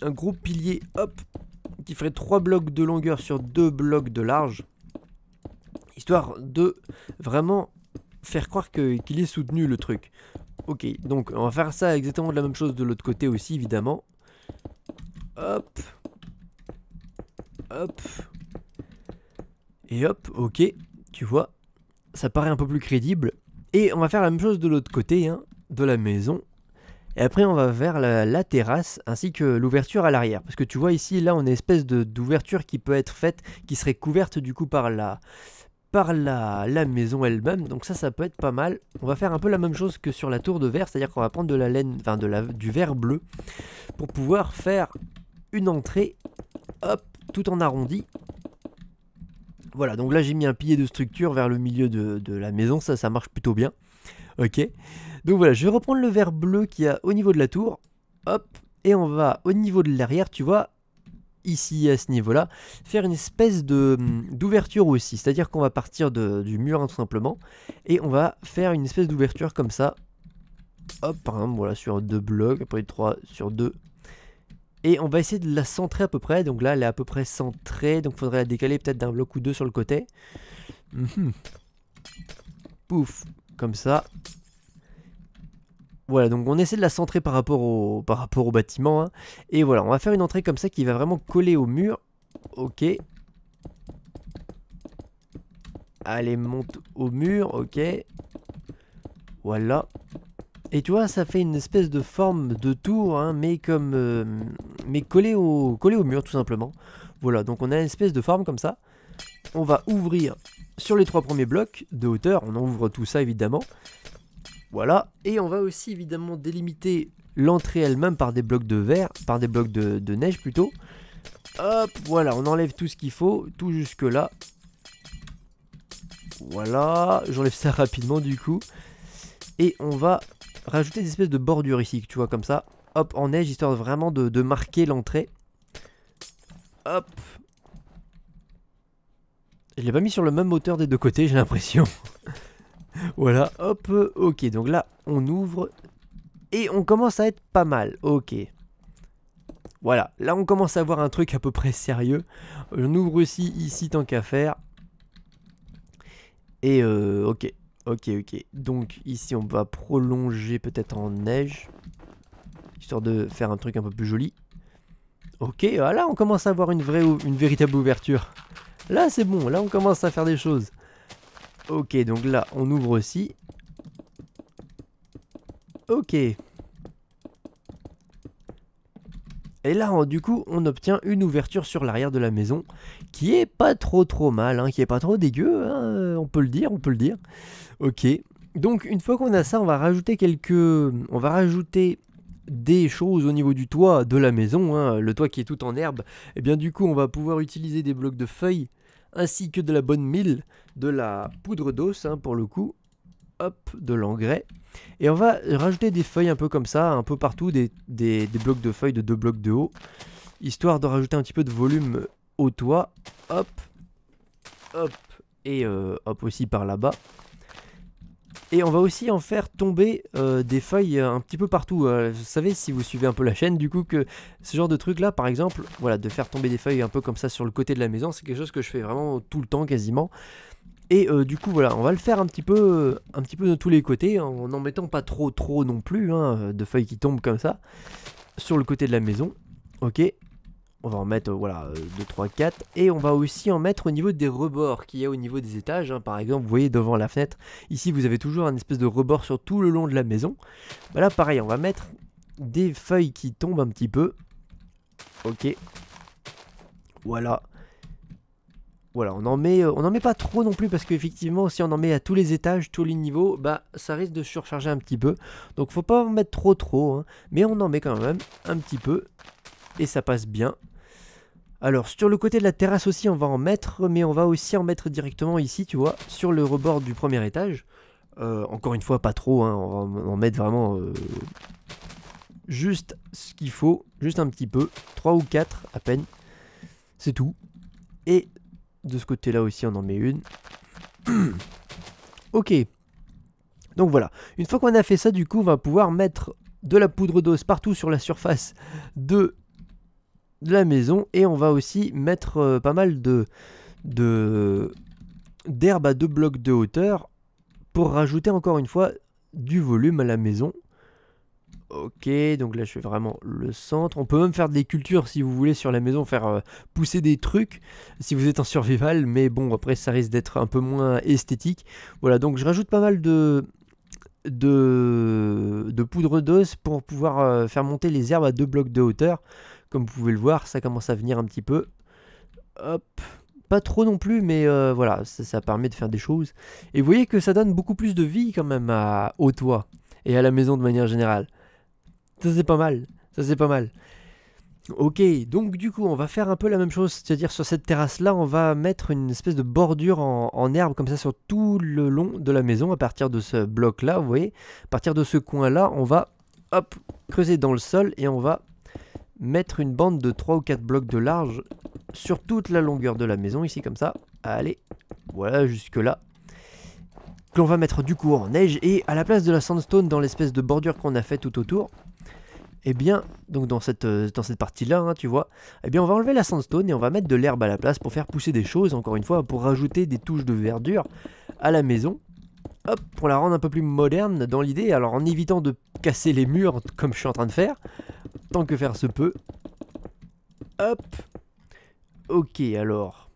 un gros pilier, hop, qui ferait 3 blocs de longueur sur 2 blocs de large, histoire de vraiment faire croire qu'il est soutenu le truc. Ok, donc on va faire ça exactement de la même chose de l'autre côté aussi, évidemment. Hop, et hop, ok, tu vois, ça paraît un peu plus crédible. Et on va faire la même chose de l'autre côté hein, de la maison. Et après, on va vers la, terrasse ainsi que l'ouverture à l'arrière. Parce que tu vois ici, là, on a une espèce d'ouverture qui peut être faite, qui serait couverte du coup par la, par la, maison elle-même. Donc ça, ça peut être pas mal. On va faire un peu la même chose que sur la tour de verre, c'est-à-dire qu'on va prendre de la laine, enfin de la, du verre bleu, pour pouvoir faire une entrée, hop, tout en arrondi. Voilà, donc là j'ai mis un pilier de structure vers le milieu de, la maison, ça, ça marche plutôt bien. Ok, donc voilà, je vais reprendre le verre bleu qu'il y a au niveau de la tour. Hop, et on va au niveau de l'arrière, tu vois, ici à ce niveau-là, faire une espèce hum, d'ouverture aussi. C'est-à-dire qu'on va partir du mur hein, tout simplement, et on va faire une espèce d'ouverture comme ça. Hop, voilà, sur deux blocs, après trois, sur deux, et on va essayer de la centrer à peu près. Donc là, elle est à peu près centrée. Donc faudrait la décaler peut-être d'un bloc ou deux sur le côté. Mhm. Pouf, comme ça. Voilà, donc on essaie de la centrer par rapport au, bâtiment. Hein. Et voilà, on va faire une entrée comme ça qui va vraiment coller au mur. Ok. Allez, monte au mur, ok. Voilà. Et tu vois, ça fait une espèce de forme de tour, hein, mais comme euh, mais collé au au mur tout simplement. Voilà, donc on a une espèce de forme comme ça. On va ouvrir sur les trois premiers blocs de hauteur. On ouvre tout ça évidemment. Voilà, et on va aussi évidemment délimiter l'entrée elle-même par des blocs de verre, par des blocs de, de neige plutôt. Hop, voilà, on enlève tout ce qu'il faut, tout jusque là. Voilà, j'enlève ça rapidement du coup. Et on va rajouter des espèces de bordures ici, tu vois, comme ça. Hop, en neige, histoire vraiment de, marquer l'entrée. Hop. Je l'ai pas mis sur le même moteur des deux côtés, j'ai l'impression. voilà, hop, ok. Donc là, on ouvre et on commence à être pas mal. Ok. Voilà, là on commence à avoir un truc à peu près sérieux. On ouvre aussi ici tant qu'à faire. Et euh, ok, Ok, ok. Donc ici, on va prolonger peut-être en neige. Histoire de faire un truc un peu plus joli. Ok, ah, là on commence à avoir une vraie, une véritable ouverture. Là, c'est bon. Là, on commence à faire des choses. Ok, donc là, on ouvre aussi. Ok. Et là, du coup, on obtient une ouverture sur l'arrière de la maison qui est pas trop trop mal, hein, qui est pas trop dégueu, hein, on peut le dire, on peut le dire. Ok. Donc une fois qu'on a ça, on va rajouter quelques, on va rajouter des choses au niveau du toit de la maison, hein. le toit qui est tout en herbe. Et eh bien du coup, on va pouvoir utiliser des blocs de feuilles ainsi que de la bonne mille, de la poudre d'os hein, pour le coup, hop, de l'engrais. Et on va rajouter des feuilles un peu comme ça, un peu partout, des, blocs de feuilles de deux blocs de haut, histoire de rajouter un petit peu de volume au toit, hop, hop, et euh, hop aussi par là-bas. Et on va aussi en faire tomber euh, des feuilles euh, un petit peu partout. Euh, vous savez, si vous suivez un peu la chaîne, du coup, que ce genre de truc là, par exemple, voilà, de faire tomber des feuilles un peu comme ça sur le côté de la maison, c'est quelque chose que je fais vraiment tout le temps quasiment. Et du coup, voilà, on va le faire un petit peu, un petit peu de tous les côtés, en n'en mettant pas trop, trop non plus, hein, de feuilles qui tombent comme ça, sur le côté de la maison. Ok, on va en mettre euh, voilà 2, 3, 4 et on va aussi en mettre au niveau des rebords qu'il y a au niveau des étages. Hein. Par exemple, vous voyez devant la fenêtre, ici vous avez toujours un espèce de rebord sur tout le long de la maison. Bah là pareil, on va mettre des feuilles qui tombent un petit peu. Ok. Voilà. Voilà, on en met, euh, on en met pas trop non plus parce qu'effectivement, si on en met à tous les étages, tous les niveaux, bah ça risque de surcharger un petit peu. Donc faut pas en mettre trop trop, hein. mais on en met quand même un petit peu et ça passe bien. Alors sur le côté de la terrasse aussi on va en mettre, mais on va aussi en mettre directement ici, tu vois, sur le rebord du premier étage. Euh, encore une fois, pas trop, hein, on va en mettre vraiment euh, juste ce qu'il faut, juste un petit peu, 3 ou 4 à peine, c'est tout. Et de ce côté-là aussi, on en met une. ok. Donc voilà, une fois qu'on a fait ça, du coup, on va pouvoir mettre de la poudre d'os partout sur la surface de de la maison et on va aussi mettre euh, pas mal de d'herbe à deux blocs de hauteur pour rajouter encore une fois du volume à la maison. Ok, donc là je fais vraiment le centre. On peut même faire des cultures si vous voulez sur la maison, faire euh, pousser des trucs si vous êtes en survival, mais bon après ça risque d'être un peu moins esthétique. Voilà, donc je rajoute pas mal de, de, de poudre d'os pour pouvoir euh, faire monter les herbes à deux blocs de hauteur. Comme vous pouvez le voir, ça commence à venir un petit peu. Hop, pas trop non plus, mais euh, voilà, ça, permet de faire des choses. Et vous voyez que ça donne beaucoup plus de vie quand même au toit et à la maison de manière générale. Ça c'est pas mal, ça c'est pas mal. Ok, donc du coup on va faire un peu la même chose, c'est-à-dire sur cette terrasse-là on va mettre une espèce de bordure en, en, herbe comme ça sur tout le long de la maison à partir de ce bloc-là, vous voyez. À partir de ce coin-là on va hop, creuser dans le sol et on va mettre une bande de 3 ou 4 blocs de large sur toute la longueur de la maison, ici comme ça. Allez, voilà, jusque là. Que l'on va mettre du coup en neige, et à la place de la sandstone dans l'espèce de bordure qu'on a fait tout autour, eh bien, donc dans cette, euh, dans cette partie-là, hein, tu vois, eh bien on va enlever la sandstone et on va mettre de l'herbe à la place pour faire pousser des choses, encore une fois, pour rajouter des touches de verdure à la maison hop, pour la rendre un peu plus moderne dans l'idée, alors en évitant de casser les murs comme je suis en train de faire, tant que faire se peut. Hop. Ok, alors.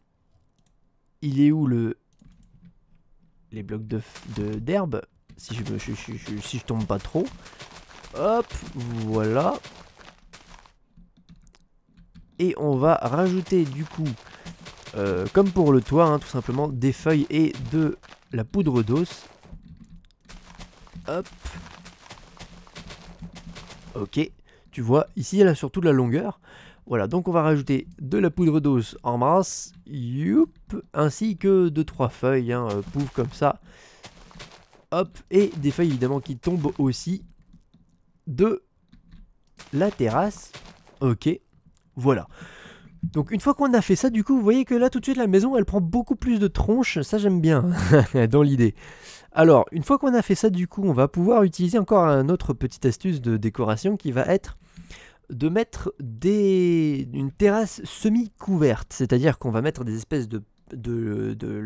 Il est où le... Les blocs d'herbe de, d'herbe si je, ne si je tombe pas trop. Hop, voilà. Et on va rajouter du coup, euh, comme pour le toit, hein, tout simplement, des feuilles et de la poudre d'os. Hop. Ok. Tu vois, ici, elle a surtout de la longueur. Voilà, donc on va rajouter de la poudre d'os en masse, youp, ainsi que 2 trois feuilles, hein, euh, pouf, comme ça. Hop, et des feuilles évidemment qui tombent aussi de la terrasse. Ok, voilà. Donc une fois qu'on a fait ça, du coup, vous voyez que là, tout de suite, la maison, elle prend beaucoup plus de tronches. Ça, j'aime bien dans l'idée. Alors, une fois qu'on a fait ça, du coup, on va pouvoir utiliser encore un autre petite astuce de décoration qui va être de mettre des... une terrasse semi-couverte. C'est-à-dire qu'on va mettre des espèces de de, de,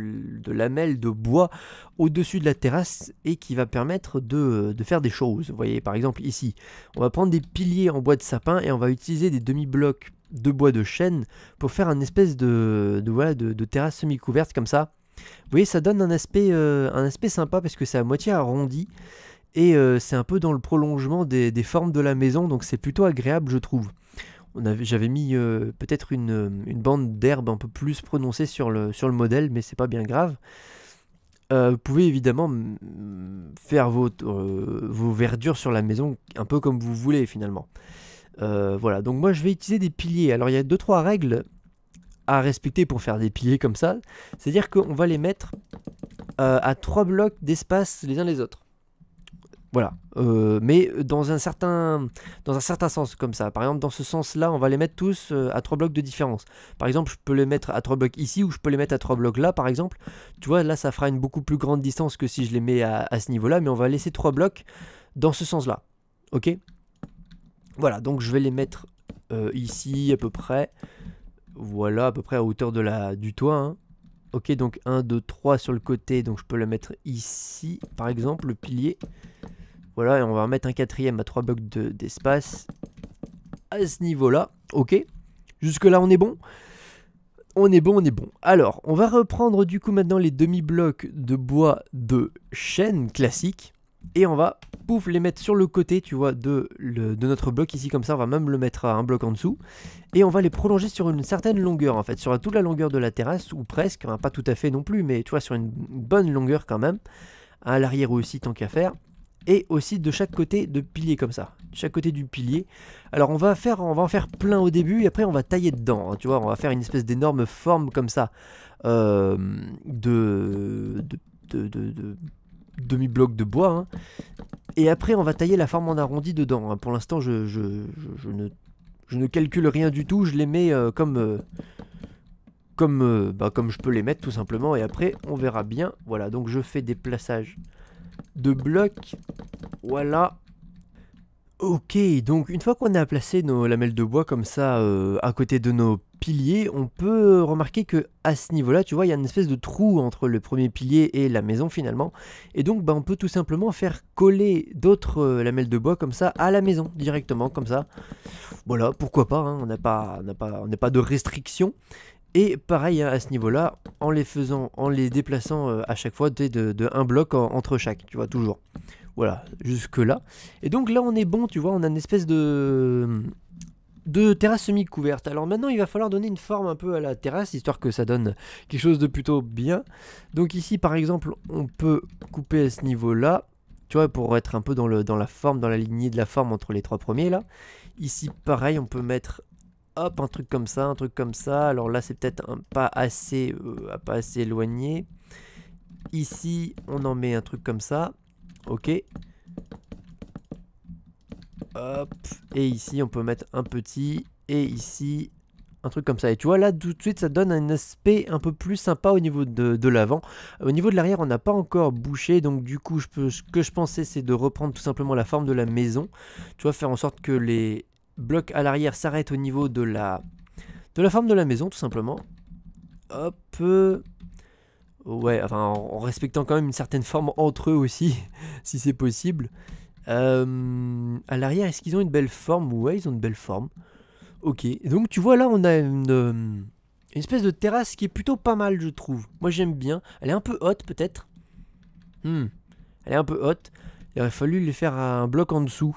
de, lamelles de bois au-dessus de la terrasse et qui va permettre de, de, faire des choses. Vous voyez, par exemple, ici, on va prendre des piliers en bois de sapin et on va utiliser des demi-blocs de bois de chêne pour faire un espèce de, de, terrasse semi-couverte comme ça. Vous voyez, ça donne un aspect, euh, un aspect sympa parce que c'est à moitié arrondi et euh, c'est un peu dans le prolongement des, formes de la maison, donc c'est plutôt agréable, je trouve. J'avais mis euh, peut-être une, bande d'herbe un peu plus prononcée sur le, sur le modèle, mais c'est pas bien grave. vous pouvez évidemment faire vos verdures sur la maison un peu comme vous voulez finalement. Euh, voilà, donc moi je vais utiliser des piliers. Alors il y a 2-3 règles à respecter pour faire des piliers comme ça. C'est-à-dire qu'on va les mettre euh, à 3 blocs d'espace les uns les autres. Voilà, euh, mais dans un, certain, dans un certain sens comme ça. Par exemple, dans ce sens-là, on va les mettre tous à trois blocs de différence. Par exemple, je peux les mettre à trois blocs ici ou je peux les mettre à trois blocs là, par exemple. Tu vois, là, ça fera une beaucoup plus grande distance que si je les mets à, à ce niveau-là, mais on va laisser trois blocs dans ce sens-là. Ok voilà, donc je vais les mettre euh, ici à peu près. Voilà, à peu près à hauteur de la, du toit. Hein. Ok, donc 1, 2, 3 sur le côté. Donc je peux le mettre ici, par exemple, le pilier. Voilà, et on va remettre un quatrième à 3 blocs d'espace. à ce niveau-là, ok. Jusque-là, on est bon on est bon, on est bon. Alors, on va reprendre du coup maintenant les demi-blocs de bois de chêne classique et on va les mettre sur le côté, tu vois, de, le, de notre bloc ici, comme ça, on va même le mettre à un bloc en dessous. Et on va les prolonger sur une certaine longueur, en fait, sur toute la longueur de la terrasse, ou presque, hein, pas tout à fait non plus, mais tu vois, sur une bonne longueur quand même, à l'arrière aussi, tant qu'à faire. Et aussi de chaque côté de pilier comme ça, chaque côté du pilier. Alors on va, faire, on va en faire plein au début et après on va tailler dedans, hein, tu vois, on va faire une espèce d'énorme forme comme ça euh, de, de, demi-bloc de bois. Hein. Et après, on va tailler la forme en arrondi dedans. Hein. Pour l'instant, je, je, ne, je, ne, calcule rien du tout. Je les mets euh, comme, euh, comme, euh, bah, comme je peux les mettre, tout simplement. Et après, on verra bien. Voilà, donc je fais des plaçages de blocs. Voilà, Ok, donc une fois qu'on a placé nos lamelles de bois comme ça euh, à côté de nos piliers, on peut remarquer qu'à ce niveau-là, tu vois, il y a une espèce de trou entre le premier pilier et la maison finalement. Et donc, bah, on peut tout simplement faire coller d'autres euh, lamelles de bois comme ça à la maison directement, comme ça. Voilà, pourquoi pas, hein, on n'a pas, de restrictions. Et pareil hein, à ce niveau-là, en les faisant, en les déplaçant euh, à chaque fois de, un bloc entre chaque, tu vois, toujours. Voilà, jusque-là. Et donc là, on est bon, tu vois, on a une espèce de, de terrasse semi-couverte. Alors maintenant, il va falloir donner une forme un peu à la terrasse, histoire que ça donne quelque chose de plutôt bien. Donc ici, par exemple, on peut couper à ce niveau-là, tu vois, pour être un peu dans, le, dans la forme, dans la lignée de la forme entre les trois premiers, là. Ici, pareil, on peut mettre hop, un truc comme ça, un truc comme ça. Alors là, c'est peut-être pas assez, euh, pas assez éloigné. Ici, on en met un truc comme ça. Ok. Hop. Et ici, on peut mettre un petit. Et ici, un truc comme ça. Et tu vois, là, tout de suite, ça donne un aspect un peu plus sympa au niveau de, l'avant. Au niveau de l'arrière, on n'a pas encore bouché, donc du coup, je peux, ce que je pensais, c'est de reprendre tout simplement la forme de la maison. Tu vois, faire en sorte que les blocs à l'arrière s'arrêtent au niveau de la, de la forme de la maison, tout simplement. Hop, ouais, enfin, en, respectant quand même une certaine forme entre eux aussi, si c'est possible. Euh, à l'arrière, est-ce qu'ils ont une belle forme Ouais, ils ont une belle forme. Ok, donc tu vois là, on a une, euh, espèce de terrasse qui est plutôt pas mal, je trouve. Moi, j'aime bien. Elle est un peu haute, peut-être. Hmm. Elle est un peu haute. Il aurait fallu les faire un bloc en dessous.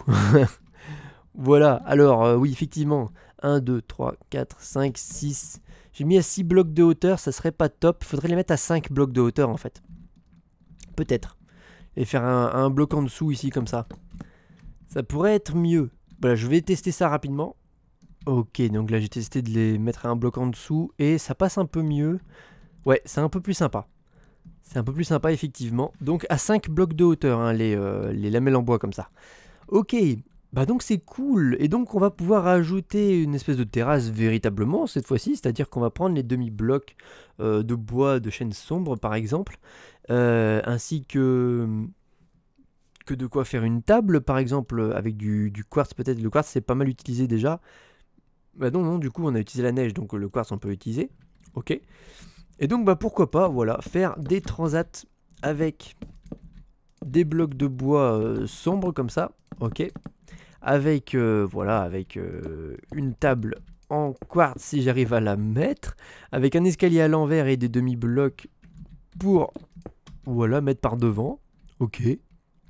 voilà, alors euh, oui, effectivement. 1, 2, 3, 4, 5, 6, j'ai mis à 6 blocs de hauteur, ça serait pas top. Faudrait les mettre à 5 blocs de hauteur en fait. Peut-être. Et faire un, bloc en dessous ici comme ça. Ça pourrait être mieux. Voilà, je vais tester ça rapidement. Ok, donc là j'ai testé de les mettre à un bloc en dessous et ça passe un peu mieux. Ouais, c'est un peu plus sympa. C'est un peu plus sympa effectivement. Donc à 5 blocs de hauteur hein, les, euh, les lamelles en bois comme ça. Ok, bah donc c'est cool et donc on va pouvoir ajouter une espèce de terrasse véritablement cette fois-ci, c'est-à-dire qu'on va prendre les demi-blocs euh, de bois de chêne sombre par exemple, euh, ainsi que que de quoi faire une table par exemple avec du, quartz peut-être. Le quartz c'est pas mal utilisé déjà. Bah non non du coup on a utilisé la neige donc le quartz on peut utiliser, Ok. Et donc bah pourquoi pas voilà faire des transats avec des blocs de bois sombre euh, sombres comme ça. Ok, avec euh, voilà avec euh, une table en quartz si j'arrive à la mettre, avec un escalier à l'envers et des demi-blocs pour voilà mettre par devant. Ok,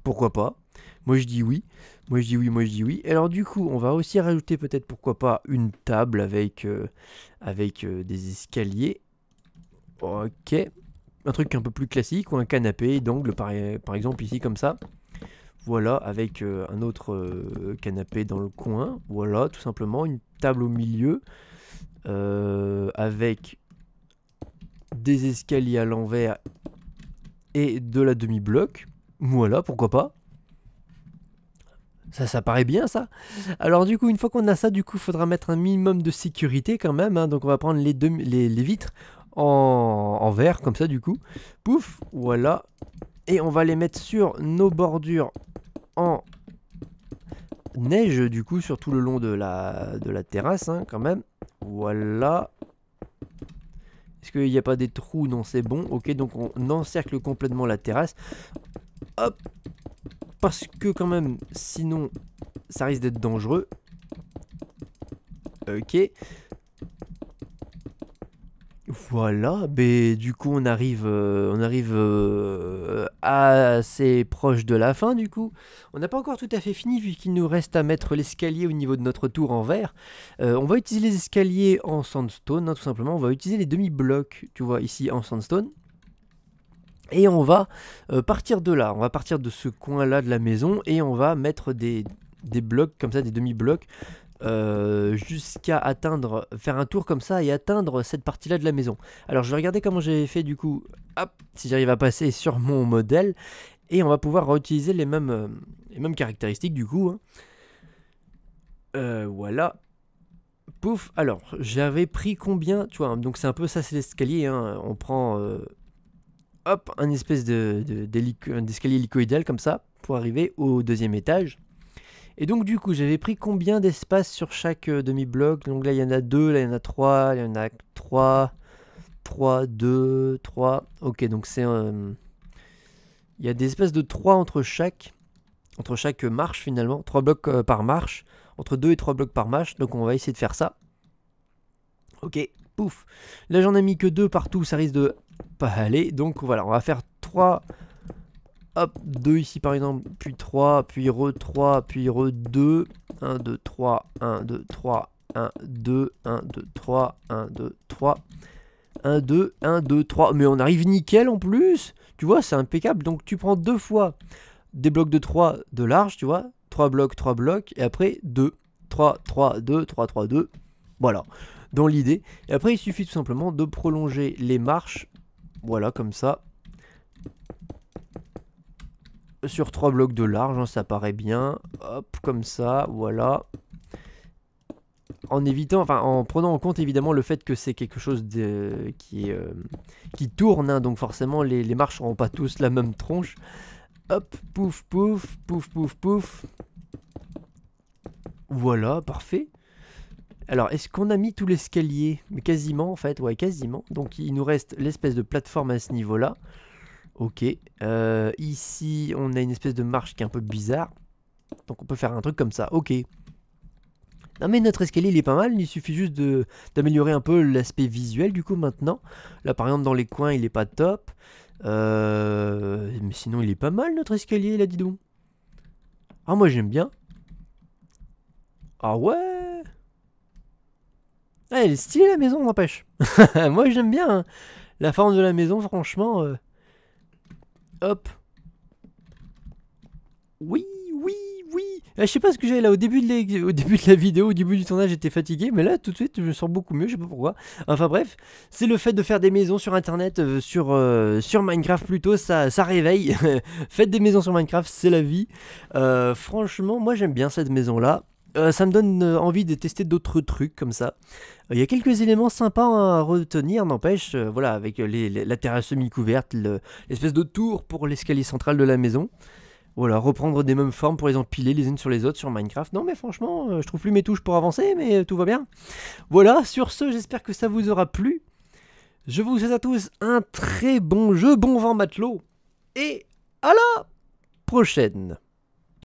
pourquoi pas Moi je dis oui. Moi je dis oui, moi je dis oui. alors du coup, on va aussi rajouter peut-être pourquoi pas une table avec euh, avec des escaliers. Ok, un truc un peu plus classique ou un canapé d'angle par exemple ici comme ça. Voilà, avec euh, un autre euh, canapé dans le coin. Voilà, tout simplement, une table au milieu. Euh, avec des escaliers à l'envers et de la demi-bloc. Voilà, pourquoi pas. Ça, ça paraît bien, ça. Alors, du coup, une fois qu'on a ça, du coup, il faudra mettre un minimum de sécurité quand même. Hein. Donc, on va prendre les, les, vitres en, en, verre, comme ça, du coup. Pouf, voilà. Et on va les mettre sur nos bordures en neige du coup sur tout le long de la, de la terrasse hein, quand même. Voilà. Est-ce qu'il n'y a pas des trous Non, c'est bon. Ok, donc on encercle complètement la terrasse. Hop Parce que quand même, sinon, ça risque d'être dangereux. Ok. Voilà, ben, du coup on arrive, euh, on arrive euh, assez proche de la fin du coup. On n'a pas encore tout à fait fini vu qu'il nous reste à mettre l'escalier au niveau de notre tour en verre. Euh, on va utiliser les escaliers en sandstone hein, tout simplement, on va utiliser les demi-blocs tu vois ici en sandstone. Et on va partir de là, on va partir de ce coin là de la maison et on va mettre des, des blocs comme ça, des demi-blocs euh, jusqu'à atteindre, faire un tour comme ça et atteindre cette partie-là de la maison. Alors je vais regarder comment j'ai fait du coup, hop, si j'arrive à passer sur mon modèle, et on va pouvoir réutiliser les mêmes, euh, les mêmes caractéristiques du coup. Hein. Euh, voilà. Pouf, alors j'avais pris combien, tu vois, donc c'est un peu ça, c'est l'escalier, hein. on prend hop, un espèce de, d'escalier hélicoïdal comme ça pour arriver au deuxième étage. Et donc du coup, j'avais pris combien d'espace sur chaque euh, demi-bloc Donc là, il y en a deux, là, il y en a trois, il y en a trois, 3, 2, 3, Ok, donc c'est... Euh, il y a des espaces de trois entre chaque, entre chaque marche finalement, trois blocs euh, par marche, entre deux et trois blocs par marche. Donc on va essayer de faire ça. Ok, pouf. Là, j'en ai mis que deux partout, ça risque de pas aller. Donc voilà, on va faire trois hop, 2 ici par exemple, puis 3, puis re 3, puis re 2, 1, 2, 3, 1, 2, 3, 1, 2, 1, 2, 3, 1, 2, 3, 1, 2, 1, 2, 3, mais on arrive nickel en plus, tu vois, c'est impeccable, donc tu prends deux fois des blocs de 3 de large, tu vois, 3 blocs, 3 blocs, et après 2, 3, 3, 2, 3, 3, 2, voilà, dans l'idée, et après il suffit tout simplement de prolonger les marches, voilà, comme ça, sur trois blocs de large, hein, ça paraît bien. Hop, comme ça, voilà. En évitant, enfin en prenant en compte évidemment le fait que c'est quelque chose qui, euh, qui tourne, hein, donc forcément les, marches n'auront pas tous la même tronche. Hop, pouf, pouf, pouf, pouf, pouf. Voilà, parfait. Alors, est-ce qu'on a mis tout l'escalier Quasiment, en fait, ouais, quasiment. Donc, il nous reste l'espèce de plateforme à ce niveau-là. Ok. Euh, ici, on a une espèce de marche qui est un peu bizarre. Donc on peut faire un truc comme ça. Ok. Non mais notre escalier il est pas mal, il suffit juste d'améliorer un peu l'aspect visuel du coup maintenant. Là par exemple dans les coins il est pas top. Euh, mais sinon il est pas mal notre escalier là dis donc. Ah moi j'aime bien. Ah ouais ah, Elle est stylée la maison n'empêche. moi j'aime bien. Hein. La forme de la maison franchement... Euh, Hop. Oui, oui, oui. Ah, je sais pas ce que j'ai là au début, de la, au début de la vidéo, au début du tournage, j'étais fatigué, mais là tout de suite je me sens beaucoup mieux, je sais pas pourquoi. Enfin bref, c'est le fait de faire des maisons sur internet, euh, sur, euh, sur Minecraft plutôt, ça, ça réveille. Faites des maisons sur Minecraft, c'est la vie. Euh, franchement, moi j'aime bien cette maison là. Euh, ça me donne euh, envie de tester d'autres trucs comme ça. Il y a quelques éléments sympas à retenir, n'empêche, euh, voilà, avec la terrasse semi-couverte, l'espèce de tour pour l'escalier central de la maison. Voilà, reprendre des mêmes formes pour les empiler les unes sur les autres sur Minecraft. Non mais franchement, je trouve plus mes touches pour avancer, mais tout va bien. Voilà, sur ce, j'espère que ça vous aura plu. Je vous souhaite à tous un très bon jeu, bon vent matelot, et à la prochaine